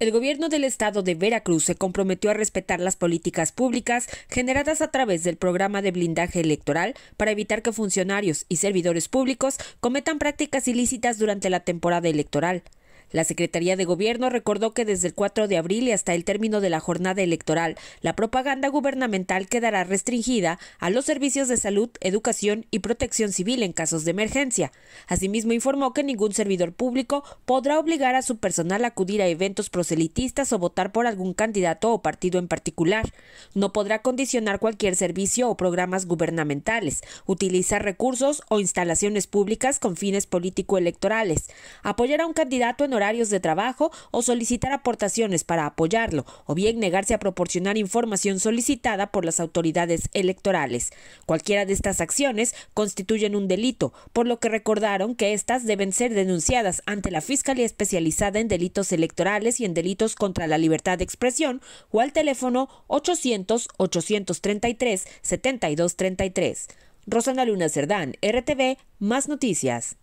El gobierno del estado de Veracruz se comprometió a respetar las políticas públicas generadas a través del programa de blindaje electoral para evitar que funcionarios y servidores públicos cometan prácticas ilícitas durante la temporada electoral. La Secretaría de Gobierno recordó que desde el 4 de abril y hasta el término de la jornada electoral, la propaganda gubernamental quedará restringida a los servicios de salud, educación y protección civil en casos de emergencia. Asimismo, informó que ningún servidor público podrá obligar a su personal a acudir a eventos proselitistas o votar por algún candidato o partido en particular. No podrá condicionar cualquier servicio o programas gubernamentales, utilizar recursos o instalaciones públicas con fines político-electorales, apoyar a un candidato en horarios de trabajo o solicitar aportaciones para apoyarlo, o bien negarse a proporcionar información solicitada por las autoridades electorales. Cualquiera de estas acciones constituyen un delito, por lo que recordaron que éstas deben ser denunciadas ante la Fiscalía Especializada en Delitos Electorales y en Delitos contra la Libertad de Expresión o al teléfono 800-833-7233. Rosana Luna Cerdán, RTV, Más Noticias.